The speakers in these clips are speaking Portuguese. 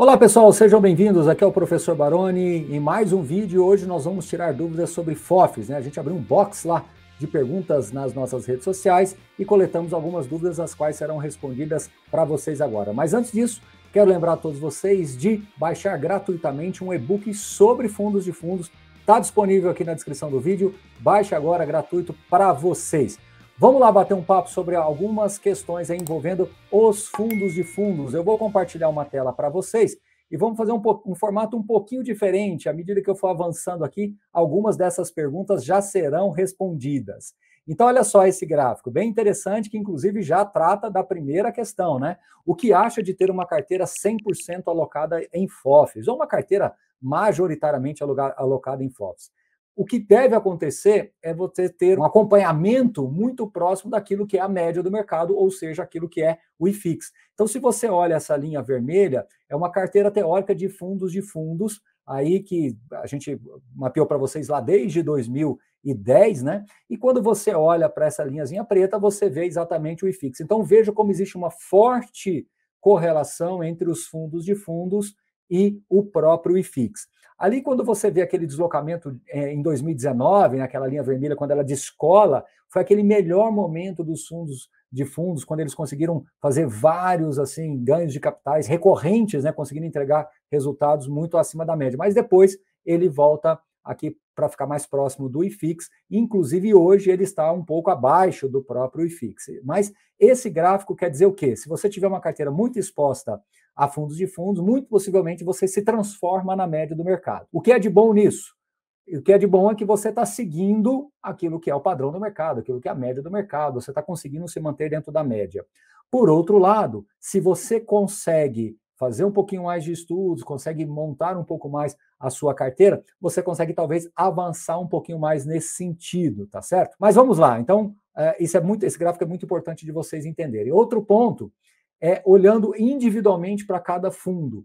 Olá pessoal, sejam bem-vindos. Aqui é o professor Baroni em mais um vídeo. Hoje nós vamos tirar dúvidas sobre FOFs, né? A gente abriu um box lá de perguntas nas nossas redes sociais e coletamos algumas dúvidas as quais serão respondidas para vocês agora. Mas antes disso, quero lembrar a todos vocês de baixar gratuitamente um e-book sobre fundos de fundos. Está disponível aqui na descrição do vídeo. Baixe agora gratuito para vocês. Vamos lá bater um papo sobre algumas questões envolvendo os fundos de fundos. Eu vou compartilhar uma tela para vocês e vamos fazer um, um, formato um pouquinho diferente. À medida que eu for avançando aqui, algumas dessas perguntas já serão respondidas. Então, olha só esse gráfico, bem interessante, que inclusive já trata da primeira questão, né? O que acha de ter uma carteira 100% alocada em FOFs, ou uma carteira majoritariamente alocada em FOFs? O que deve acontecer é você ter um acompanhamento muito próximo daquilo que é a média do mercado, ou seja, aquilo que é o IFIX. Então, se você olha essa linha vermelha, é uma carteira teórica de fundos de fundos, aí que a gente mapeou para vocês lá desde 2010, né? E quando você olha para essa linhazinha preta, você vê exatamente o IFIX. Então, veja como existe uma forte correlação entre os fundos de fundos e o próprio IFIX. Ali, quando você vê aquele deslocamento é, em 2019, naquela né, linha vermelha, quando ela descola, foi aquele melhor momento dos fundos de fundos, quando eles conseguiram fazer vários assim ganhos de capitais recorrentes, né, conseguindo entregar resultados muito acima da média. Mas depois ele volta aqui para ficar mais próximo do IFIX, inclusive hoje ele está um pouco abaixo do próprio IFIX. Mas esse gráfico quer dizer o quê? Se você tiver uma carteira muito exposta a fundos de fundos, muito possivelmente você se transforma na média do mercado. O que é de bom nisso? O que é de bom é que você está seguindo aquilo que é o padrão do mercado, aquilo que é a média do mercado, você está conseguindo se manter dentro da média. Por outro lado, se você consegue fazer um pouquinho mais de estudos, consegue montar um pouco mais a sua carteira, você consegue talvez avançar um pouquinho mais nesse sentido, tá certo? Mas vamos lá. Então, eh, isso é muito, esse gráfico é muito importante de vocês entenderem. Outro ponto é, olhando individualmente para cada fundo.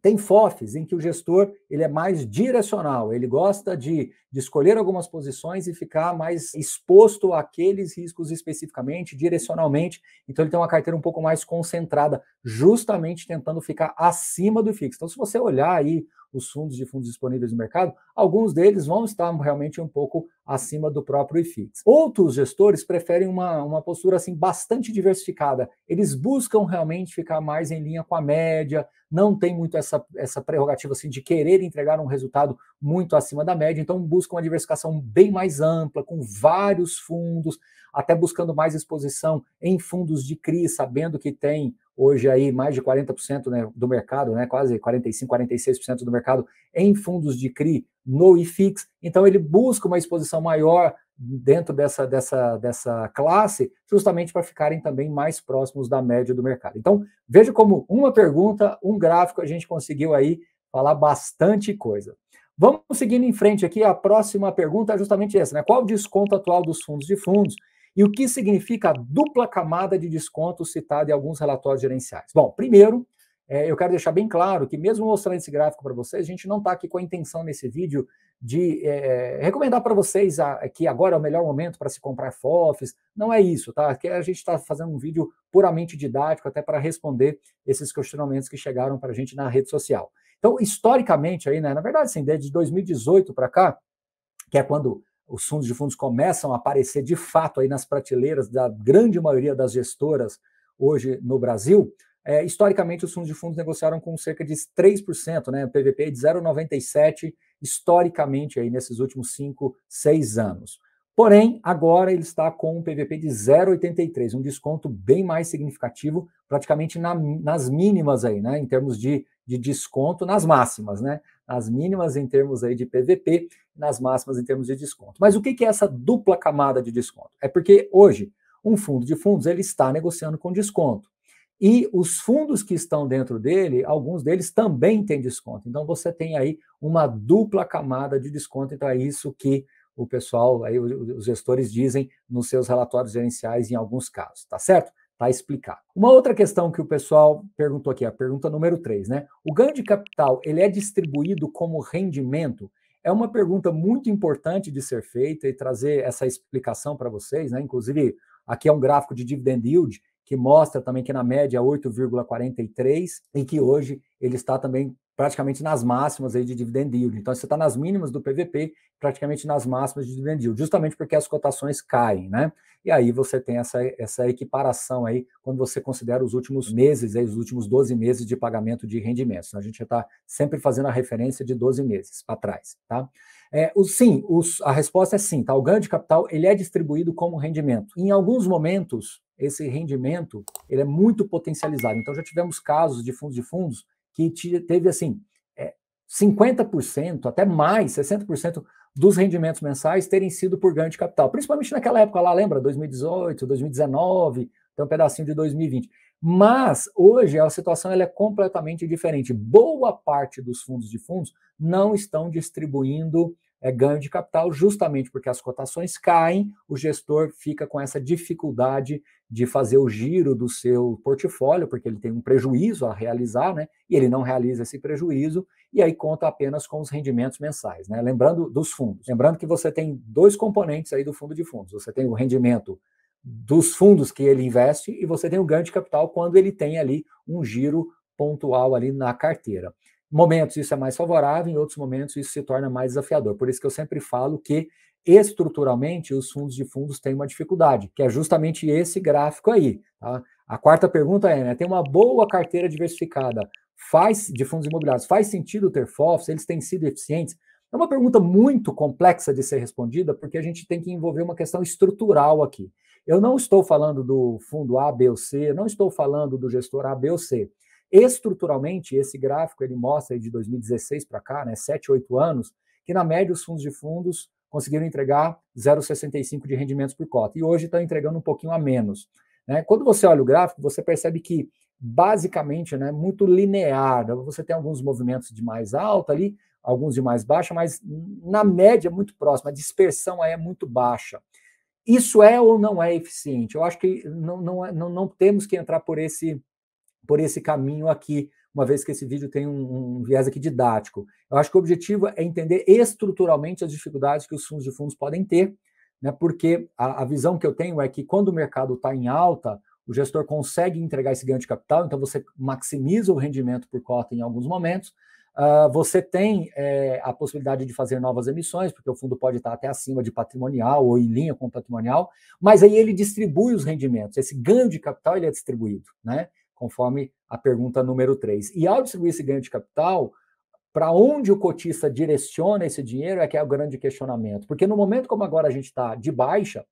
Tem FOFs em que o gestor ele é mais direcional, ele gosta de, de escolher algumas posições e ficar mais exposto àqueles riscos especificamente, direcionalmente. Então ele tem uma carteira um pouco mais concentrada, justamente tentando ficar acima do fixo. Então, se você olhar aí os fundos de fundos disponíveis no mercado, alguns deles vão estar realmente um pouco acima do próprio IFIX. Outros gestores preferem uma, uma postura assim bastante diversificada. Eles buscam realmente ficar mais em linha com a média, não tem muito essa, essa prerrogativa assim, de querer entregar um resultado muito acima da média, então buscam uma diversificação bem mais ampla, com vários fundos, até buscando mais exposição em fundos de CRI, sabendo que tem hoje aí mais de 40% né, do mercado, né, quase 45%, 46% do mercado em fundos de CRI no IFIX. Então ele busca uma exposição maior dentro dessa, dessa, dessa classe, justamente para ficarem também mais próximos da média do mercado. Então, veja como uma pergunta, um gráfico, a gente conseguiu aí falar bastante coisa. Vamos seguindo em frente aqui, a próxima pergunta é justamente essa, né? Qual o desconto atual dos fundos de fundos e o que significa a dupla camada de desconto citada em alguns relatórios gerenciais? Bom, primeiro, é, eu quero deixar bem claro que, mesmo mostrando esse gráfico para vocês, a gente não está aqui com a intenção nesse vídeo de é, recomendar para vocês a, é que agora é o melhor momento para se comprar FOFs. Não é isso, tá? Aqui a gente está fazendo um vídeo puramente didático, até para responder esses questionamentos que chegaram para a gente na rede social. Então, historicamente, aí, né, na verdade, sim, desde 2018 para cá, que é quando os fundos de fundos começam a aparecer de fato aí nas prateleiras da grande maioria das gestoras hoje no Brasil, é, historicamente os fundos de fundos negociaram com cerca de 3%, né, PVP de 0,97 historicamente aí nesses últimos 5, 6 anos. Porém, agora ele está com um PVP de 0,83, um desconto bem mais significativo, praticamente na, nas mínimas aí, né, em termos de, de desconto, nas máximas, né, as mínimas em termos aí de PVP, nas máximas em termos de desconto. Mas o que, é essa dupla camada de desconto? É porque hoje um fundo de fundos ele está negociando com desconto. E os fundos que estão dentro dele, alguns deles também têm desconto. Então você tem aí uma dupla camada de desconto. Então é isso que o pessoal, aí os gestores dizem nos seus relatórios gerenciais em alguns casos, tá certo? para explicar. Uma outra questão que o pessoal perguntou aqui, a pergunta número 3, né? O ganho de capital, ele é distribuído como rendimento? É uma pergunta muito importante de ser feita e trazer essa explicação para vocês, né? Inclusive, aqui é um gráfico de dividend yield que mostra também que na média 8,43 e que hoje ele está também praticamente nas máximas aí de dividend yield. Então, você está nas mínimas do PVP, praticamente nas máximas de dividend yield, justamente porque as cotações caem, né? E aí você tem essa, essa equiparação aí quando você considera os últimos meses, aí, os últimos 12 meses de pagamento de rendimentos. Então, a gente já está sempre fazendo a referência de 12 meses para trás, tá? É, o, sim, os, a resposta é sim, tá? O ganho de capital, ele é distribuído como rendimento. Em alguns momentos, esse rendimento, ele é muito potencializado. Então, já tivemos casos de fundos de fundos que teve assim 50%, é, até mais, 60% dos rendimentos mensais terem sido por ganho de capital, principalmente naquela época lá, lembra? 2018, 2019, tem um pedacinho de 2020. Mas hoje a situação ela é completamente diferente. Boa parte dos fundos de fundos não estão distribuindo é, ganho de capital, justamente porque as cotações caem, o gestor fica com essa dificuldade de fazer o giro do seu portfólio, porque ele tem um prejuízo a realizar, né? E ele não realiza esse prejuízo, e aí conta apenas com os rendimentos mensais, né? Lembrando dos fundos. Lembrando que você tem dois componentes aí do fundo de fundos. Você tem o rendimento dos fundos que ele investe e você tem o ganho de capital quando ele tem ali um giro pontual ali na carteira momentos isso é mais favorável, em outros momentos isso se torna mais desafiador. Por isso que eu sempre falo que estruturalmente os fundos de fundos têm uma dificuldade, que é justamente esse gráfico aí. Tá? A quarta pergunta é, né, tem uma boa carteira diversificada, faz de fundos imobiliários, faz sentido ter FOFs? Eles têm sido eficientes? É uma pergunta muito complexa de ser respondida, porque a gente tem que envolver uma questão estrutural aqui. Eu não estou falando do fundo A, B ou C, não estou falando do gestor A, B ou C. Estruturalmente, esse gráfico ele mostra de 2016 para cá, né, 7, 8 anos, que na média os fundos de fundos conseguiram entregar 0,65 de rendimentos por cota e hoje está entregando um pouquinho a menos. Né? Quando você olha o gráfico, você percebe que basicamente é né, muito linear. Né, você tem alguns movimentos de mais alta ali, alguns de mais baixa, mas na média é muito próxima, a dispersão aí é muito baixa. Isso é ou não é eficiente? Eu acho que não, não, é, não, não temos que entrar por esse por esse caminho aqui, uma vez que esse vídeo tem um, um, viés aqui didático. Eu acho que o objetivo é entender estruturalmente as dificuldades que os fundos de fundos podem ter, né? porque a, a visão que eu tenho é que quando o mercado está em alta, o gestor consegue entregar esse ganho de capital, então você maximiza o rendimento por cota em alguns momentos. Uh, você tem é, a possibilidade de fazer novas emissões, porque o fundo pode estar até acima de patrimonial ou em linha com patrimonial, mas aí ele distribui os rendimentos. Esse ganho de capital ele é distribuído, né? conforme a pergunta número 3. E ao distribuir esse ganho de capital, para onde o cotista direciona esse dinheiro é que é o grande questionamento. Porque no momento como agora a gente está de baixa,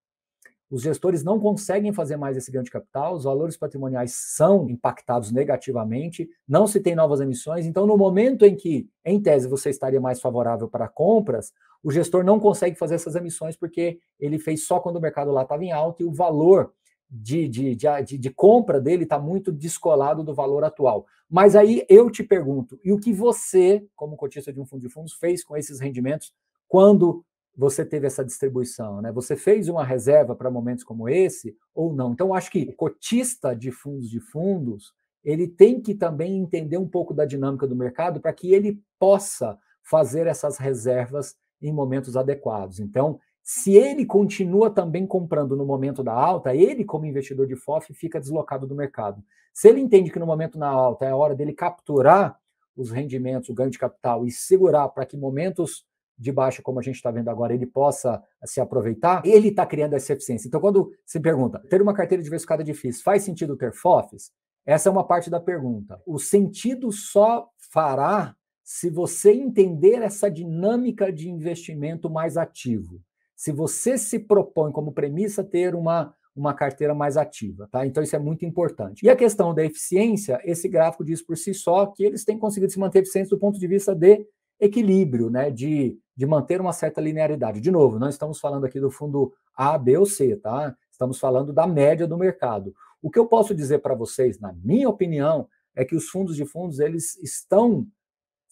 os gestores não conseguem fazer mais esse ganho de capital, os valores patrimoniais são impactados negativamente, não se tem novas emissões. Então, no momento em que, em tese, você estaria mais favorável para compras, o gestor não consegue fazer essas emissões porque ele fez só quando o mercado lá estava em alta e o valor de, de, de, de compra dele está muito descolado do valor atual. Mas aí eu te pergunto, e o que você, como cotista de um fundo de fundos, fez com esses rendimentos quando você teve essa distribuição, né? Você fez uma reserva para momentos como esse ou não? Então, acho que o cotista de fundos de fundos, ele tem que também entender um pouco da dinâmica do mercado para que ele possa fazer essas reservas em momentos adequados. Então, se ele continua também comprando no momento da alta, ele, como investidor de FOF, fica deslocado do mercado. Se ele entende que no momento na alta é a hora dele capturar os rendimentos, o ganho de capital e segurar para que momentos de baixa, como a gente está vendo agora, ele possa se aproveitar, ele está criando essa eficiência. Então, quando se pergunta, ter uma carteira diversificada é de FIIs, faz sentido ter FOFs? Essa é uma parte da pergunta. O sentido só fará se você entender essa dinâmica de investimento mais ativo se você se propõe como premissa ter uma, uma carteira mais ativa, tá? Então isso é muito importante. E a questão da eficiência, esse gráfico diz por si só que eles têm conseguido se manter eficientes do ponto de vista de equilíbrio, né? De, de manter uma certa linearidade. De novo, não estamos falando aqui do fundo A, B ou C, tá? Estamos falando da média do mercado. O que eu posso dizer para vocês, na minha opinião, é que os fundos de fundos eles estão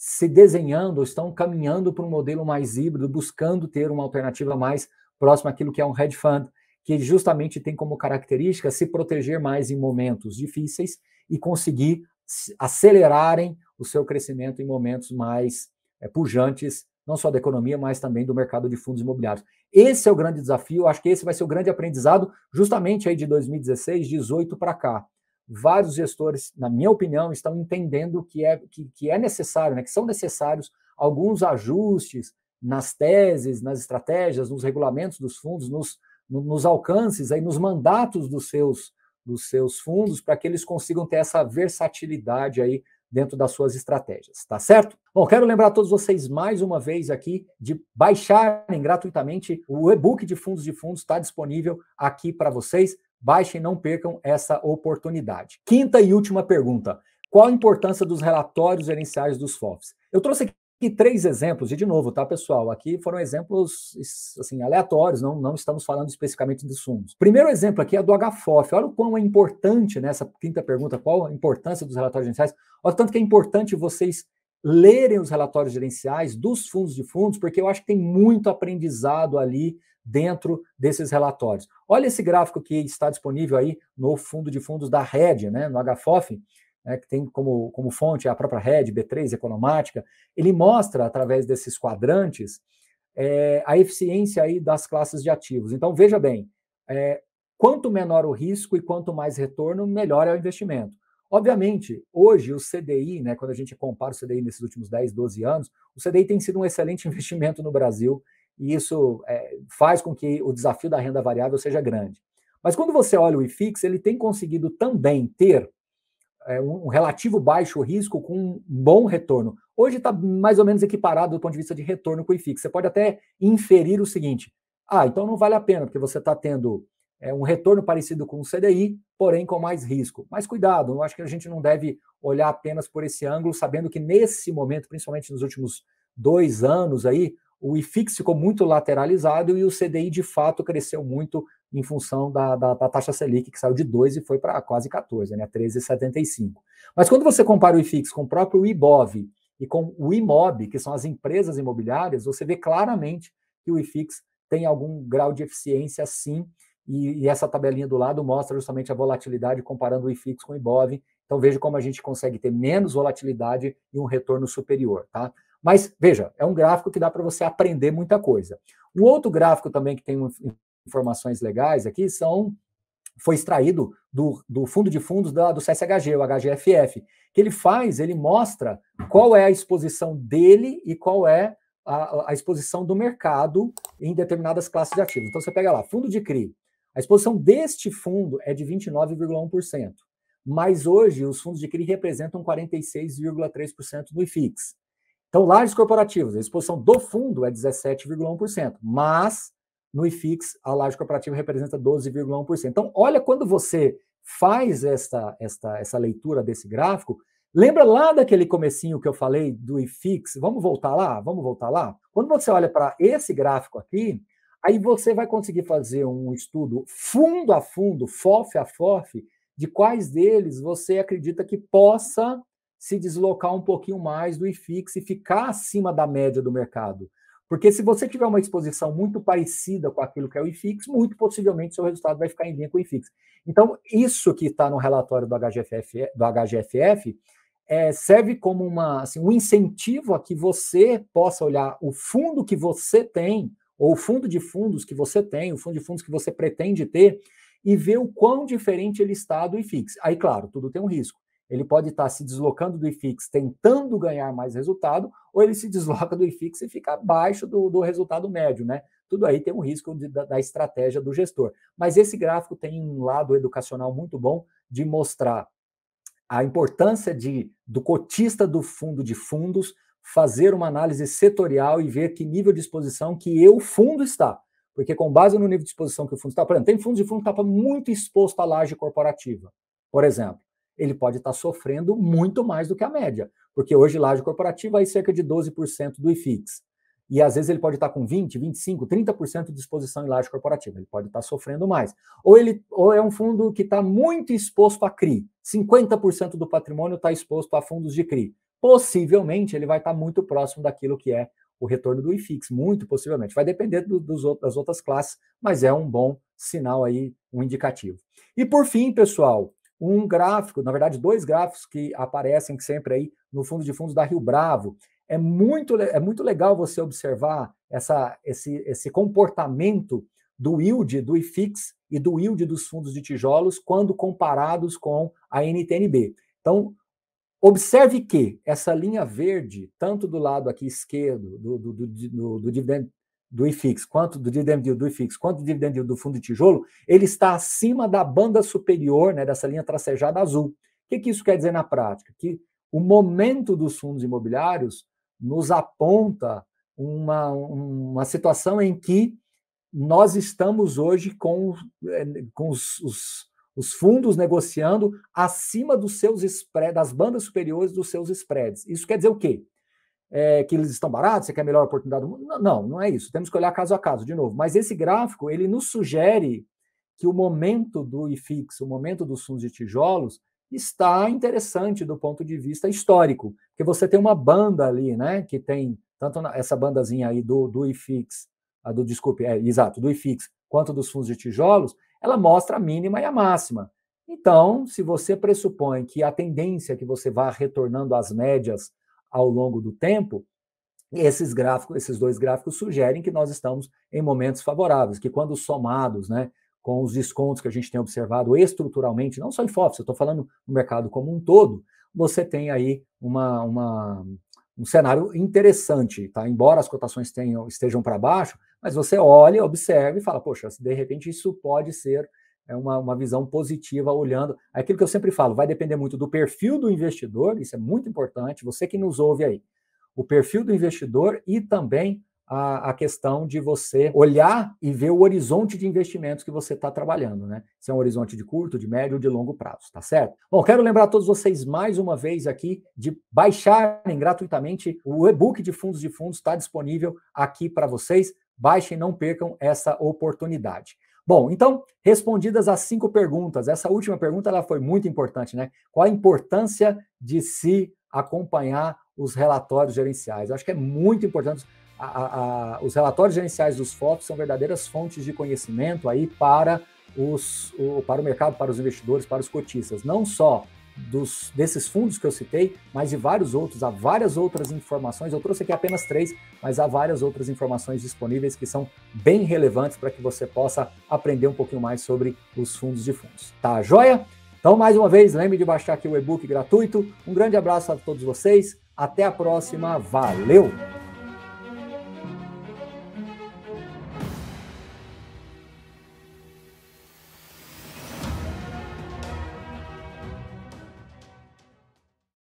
se desenhando, estão caminhando para um modelo mais híbrido, buscando ter uma alternativa mais próxima àquilo que é um hedge fund, que justamente tem como característica se proteger mais em momentos difíceis e conseguir acelerarem o seu crescimento em momentos mais é, pujantes, não só da economia, mas também do mercado de fundos imobiliários. Esse é o grande desafio, acho que esse vai ser o grande aprendizado justamente aí de 2016, 18 para cá vários gestores, na minha opinião, estão entendendo que é, que, que é necessário, né, que são necessários alguns ajustes nas teses, nas estratégias, nos regulamentos dos fundos, nos, nos alcances, aí, nos mandatos dos seus, dos seus fundos, para que eles consigam ter essa versatilidade aí dentro das suas estratégias, tá certo? Bom, quero lembrar a todos vocês mais uma vez aqui de baixarem gratuitamente o e-book de fundos de fundos, está disponível aqui para vocês. Baixem, não percam essa oportunidade. Quinta e última pergunta: qual a importância dos relatórios gerenciais dos FOFs? Eu trouxe aqui três exemplos, e de novo, tá, pessoal? Aqui foram exemplos assim, aleatórios, não, não estamos falando especificamente dos fundos. Primeiro exemplo aqui é do HFOF. Olha o quão é importante nessa né, quinta pergunta, qual a importância dos relatórios gerenciais. Olha o tanto que é importante vocês lerem os relatórios gerenciais dos fundos de fundos, porque eu acho que tem muito aprendizado ali dentro desses relatórios. Olha esse gráfico que está disponível aí no fundo de fundos da Red, né, no HFOF, né, que tem como, como fonte a própria Red, B3, Economática. Ele mostra, através desses quadrantes, é, a eficiência aí das classes de ativos. Então, veja bem, é, quanto menor o risco e quanto mais retorno, melhor é o investimento. Obviamente, hoje o CDI, né, quando a gente compara o CDI nesses últimos 10, 12 anos, o CDI tem sido um excelente investimento no Brasil e isso é, faz com que o desafio da renda variável seja grande. Mas quando você olha o IFIX, ele tem conseguido também ter é, um relativo baixo risco com um bom retorno. Hoje está mais ou menos equiparado do ponto de vista de retorno com o IFIX. Você pode até inferir o seguinte: ah, então não vale a pena, porque você está tendo é, um retorno parecido com o CDI, porém com mais risco. Mas cuidado, eu acho que a gente não deve olhar apenas por esse ângulo, sabendo que nesse momento, principalmente nos últimos dois anos aí, o IFIX ficou muito lateralizado e o CDI de fato cresceu muito em função da, da, da taxa Selic, que saiu de 2 e foi para quase 14, né, 13,75. Mas quando você compara o IFIX com o próprio IBOV e com o IMOB, que são as empresas imobiliárias, você vê claramente que o IFIX tem algum grau de eficiência sim, e, e essa tabelinha do lado mostra justamente a volatilidade comparando o IFIX com o IBOV. Então veja como a gente consegue ter menos volatilidade e um retorno superior, tá? Mas veja, é um gráfico que dá para você aprender muita coisa. O outro gráfico também que tem informações legais aqui são foi extraído do, do fundo de fundos da, do CSHG, o HGFF, que ele faz, ele mostra qual é a exposição dele e qual é a, a exposição do mercado em determinadas classes de ativos. Então você pega lá, fundo de CRI, a exposição deste fundo é de 29,1%, mas hoje os fundos de CRI representam 46,3% do IFIX. Então, lajes corporativas, a exposição do fundo é 17,1%, mas no IFIX a laje corporativa representa 12,1%. Então, olha quando você faz esta, esta, essa leitura desse gráfico, lembra lá daquele comecinho que eu falei do IFIX? Vamos voltar lá? Vamos voltar lá? Quando você olha para esse gráfico aqui, aí você vai conseguir fazer um estudo fundo a fundo, FOF a FOF, de quais deles você acredita que possa se deslocar um pouquinho mais do IFIX e ficar acima da média do mercado. Porque se você tiver uma exposição muito parecida com aquilo que é o IFIX, muito possivelmente seu resultado vai ficar em linha com o IFIX. Então, isso que está no relatório do HGFF, do HGFF é, serve como uma, assim, um incentivo a que você possa olhar o fundo que você tem, ou o fundo de fundos que você tem, o fundo de fundos que você pretende ter, e ver o quão diferente ele está do IFIX. Aí, claro, tudo tem um risco. Ele pode estar se deslocando do IFIX tentando ganhar mais resultado, ou ele se desloca do IFIX e fica abaixo do, do resultado médio, né? Tudo aí tem um risco de, da, da estratégia do gestor. Mas esse gráfico tem um lado educacional muito bom de mostrar a importância de, do cotista do fundo de fundos fazer uma análise setorial e ver que nível de exposição que eu fundo está. Porque com base no nível de exposição que o fundo está, por exemplo, tem fundo de fundo que está muito exposto à laje corporativa, por exemplo ele pode estar sofrendo muito mais do que a média, porque hoje laje corporativa é cerca de 12% do IFIX. E às vezes ele pode estar com 20, 25, 30% de exposição em laje corporativa, ele pode estar sofrendo mais. Ou ele ou é um fundo que está muito exposto a CRI, 50% do patrimônio está exposto a fundos de CRI. Possivelmente ele vai estar muito próximo daquilo que é o retorno do IFIX, muito possivelmente. Vai depender do, dos, das outras classes, mas é um bom sinal aí, um indicativo. E por fim, pessoal, um gráfico, na verdade, dois gráficos que aparecem sempre aí no fundo de fundos da Rio Bravo. É muito, é muito legal você observar essa, esse, esse comportamento do yield do IFIX e do yield dos fundos de tijolos quando comparados com a NTNB. Então, observe que essa linha verde, tanto do lado aqui esquerdo do, do, do, do dividend do IFIX, quanto do dividend yield do IFIX, quanto do dividend yield do fundo de tijolo, ele está acima da banda superior, né, dessa linha tracejada azul. O que, que isso quer dizer na prática? Que o momento dos fundos imobiliários nos aponta uma, uma situação em que nós estamos hoje com, eh, com os, os, os fundos negociando acima dos seus spreads, das bandas superiores dos seus spreads. Isso quer dizer o quê? é, que eles estão baratos, você quer a melhor oportunidade do mundo. Não, não é isso. Temos que olhar caso a caso, de novo. Mas esse gráfico, ele nos sugere que o momento do IFIX, o momento dos fundos de tijolos, está interessante do ponto de vista histórico, porque você tem uma banda ali, né, que tem tanto essa bandazinha aí do, do IFIX, a do, desculpe, é, exato, do IFIX, quanto dos fundos de tijolos, ela mostra a mínima e a máxima. Então, se você pressupõe que a tendência é que você vá retornando às médias ao longo do tempo, esses gráficos, esses dois gráficos sugerem que nós estamos em momentos favoráveis, que quando somados, né, com os descontos que a gente tem observado estruturalmente, não só em FOFs, eu estou falando no mercado como um todo, você tem aí uma, uma um cenário interessante, tá? Embora as cotações tenham, estejam para baixo, mas você olha, observa e fala, poxa, de repente isso pode ser é uma, uma visão positiva olhando. É aquilo que eu sempre falo, vai depender muito do perfil do investidor, isso é muito importante, você que nos ouve aí. O perfil do investidor e também a, a questão de você olhar e ver o horizonte de investimentos que você está trabalhando, né? Se é um horizonte de curto, de médio ou de longo prazo, tá certo? Bom, quero lembrar a todos vocês mais uma vez aqui de baixarem gratuitamente o e-book de fundos de fundos, está disponível aqui para vocês. Baixem, não percam essa oportunidade. Bom, então, respondidas as cinco perguntas. Essa última pergunta ela foi muito importante, né? Qual a importância de se acompanhar os relatórios gerenciais? Eu acho que é muito importante. A, a, os relatórios gerenciais dos FOPs são verdadeiras fontes de conhecimento aí para, os, o, para o mercado, para os investidores, para os cotistas. Não só dos, desses fundos que eu citei, mas de vários outros, há várias outras informações. Eu trouxe aqui apenas três, mas há várias outras informações disponíveis que são bem relevantes para que você possa aprender um pouquinho mais sobre os fundos de fundos. Tá joia? Então, mais uma vez, lembre de baixar aqui o e-book gratuito. Um grande abraço a todos vocês. Até a próxima. Valeu!